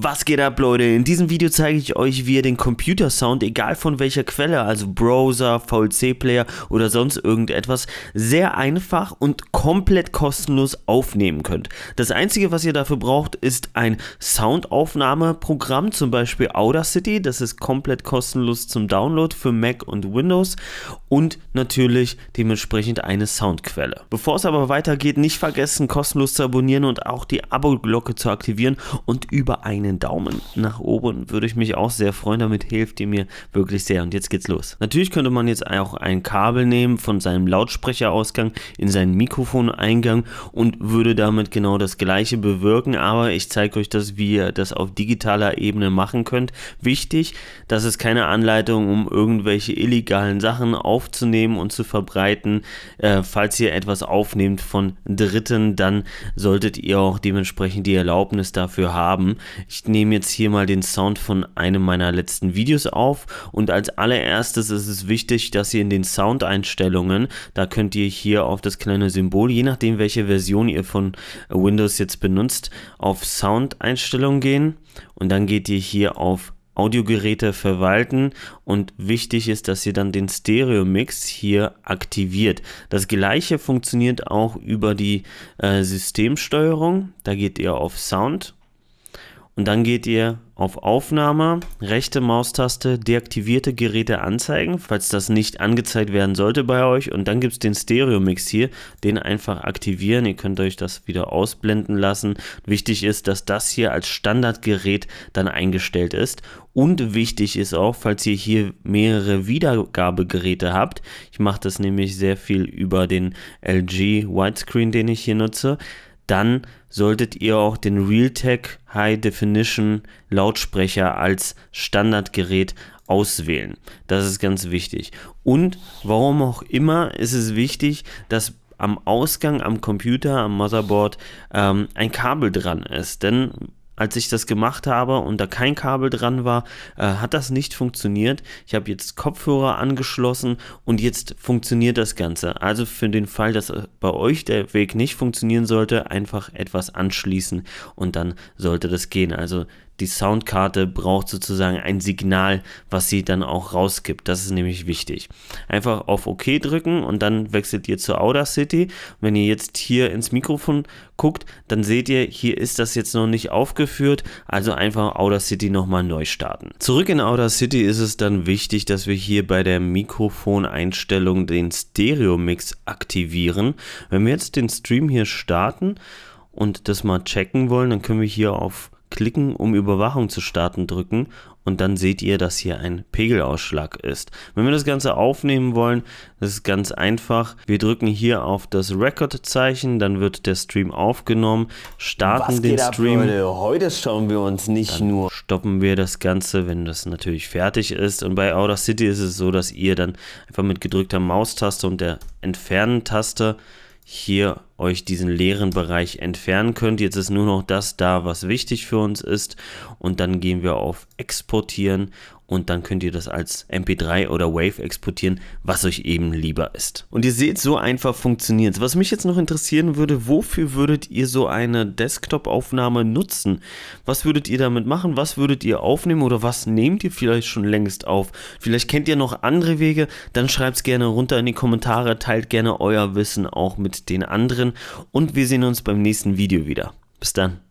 Was geht ab, Leute? In diesem Video zeige ich euch, wie ihr den Computersound, egal von welcher Quelle, also Browser, VLC-Player oder sonst irgendetwas, sehr einfach und komplett kostenlos aufnehmen könnt. Das einzige, was ihr dafür braucht, ist ein Soundaufnahmeprogramm, zum Beispiel Audacity. Das ist komplett kostenlos zum Download für Mac und Windows und natürlich dementsprechend eine Soundquelle. Bevor es aber weitergeht, nicht vergessen, kostenlos zu abonnieren und auch die Abo-Glocke zu aktivieren und über eine einen Daumen nach oben. Würde ich mich auch sehr freuen. Damit hilft ihr mir wirklich sehr. Und jetzt geht's los. Natürlich könnte man jetzt auch ein Kabel nehmen von seinem Lautsprecherausgang in seinen Mikrofoneingang und würde damit genau das gleiche bewirken. Aber ich zeige euch das, wie ihr das auf digitaler Ebene machen könnt. Wichtig, das ist keine Anleitung, um irgendwelche illegalen Sachen aufzunehmen und zu verbreiten. Äh, falls ihr etwas aufnehmt von Dritten, dann solltet ihr auch dementsprechend die Erlaubnis dafür haben. Ich ich nehme jetzt hier mal den Sound von einem meiner letzten Videos auf und als allererstes ist es wichtig, dass ihr in den Soundeinstellungen, da könnt ihr hier auf das kleine Symbol, je nachdem welche Version ihr von Windows jetzt benutzt, auf Soundeinstellungen gehen und dann geht ihr hier auf Audiogeräte verwalten und wichtig ist, dass ihr dann den Stereo-Mix hier aktiviert. Das gleiche funktioniert auch über die äh, Systemsteuerung. Da geht ihr auf Sound und dann geht ihr auf Aufnahme, rechte Maustaste, deaktivierte Geräte anzeigen, falls das nicht angezeigt werden sollte bei euch. Und dann gibt es den Stereo-Mix hier, den einfach aktivieren. Ihr könnt euch das wieder ausblenden lassen. Wichtig ist, dass das hier als Standardgerät dann eingestellt ist. Und wichtig ist auch, falls ihr hier mehrere Wiedergabegeräte habt, ich mache das nämlich sehr viel über den LG Widescreen, den ich hier nutze, dann solltet ihr auch den Realtek High Definition Lautsprecher als Standardgerät auswählen. Das ist ganz wichtig. Und warum auch immer ist es wichtig, dass am Ausgang am Computer, am Motherboard ähm, ein Kabel dran ist. Denn als ich das gemacht habe und da kein Kabel dran war, äh, hat das nicht funktioniert. Ich habe jetzt Kopfhörer angeschlossen und jetzt funktioniert das Ganze. Also für den Fall, dass äh, bei euch der Weg nicht funktionieren sollte, einfach etwas anschließen und dann sollte das gehen. Also die Soundkarte braucht sozusagen ein Signal, was sie dann auch rausgibt. Das ist nämlich wichtig. Einfach auf OK drücken und dann wechselt ihr zu Audacity. wenn ihr jetzt hier ins Mikrofon guckt, dann seht ihr, hier ist das jetzt noch nicht aufgeführt führt, also einfach Outer City nochmal neu starten. Zurück in Outer City ist es dann wichtig, dass wir hier bei der Mikrofoneinstellung den Stereo-Mix aktivieren. Wenn wir jetzt den Stream hier starten und das mal checken wollen, dann können wir hier auf Klicken, um Überwachung zu starten, drücken und dann seht ihr, dass hier ein Pegelausschlag ist. Wenn wir das Ganze aufnehmen wollen, das ist ganz einfach. Wir drücken hier auf das Record-Zeichen, dann wird der Stream aufgenommen, starten Was den Stream. Ab, Heute schauen wir uns nicht dann nur. Stoppen wir das Ganze, wenn das natürlich fertig ist. Und bei Audacity ist es so, dass ihr dann einfach mit gedrückter Maustaste und der Entfernen-Taste hier euch diesen leeren Bereich entfernen könnt. Jetzt ist nur noch das da, was wichtig für uns ist. Und dann gehen wir auf Exportieren und dann könnt ihr das als MP3 oder Wave exportieren, was euch eben lieber ist. Und ihr seht, so einfach funktioniert es. Was mich jetzt noch interessieren würde, wofür würdet ihr so eine Desktop-Aufnahme nutzen? Was würdet ihr damit machen? Was würdet ihr aufnehmen oder was nehmt ihr vielleicht schon längst auf? Vielleicht kennt ihr noch andere Wege, dann schreibt es gerne runter in die Kommentare, teilt gerne euer Wissen auch mit den anderen und wir sehen uns beim nächsten Video wieder. Bis dann.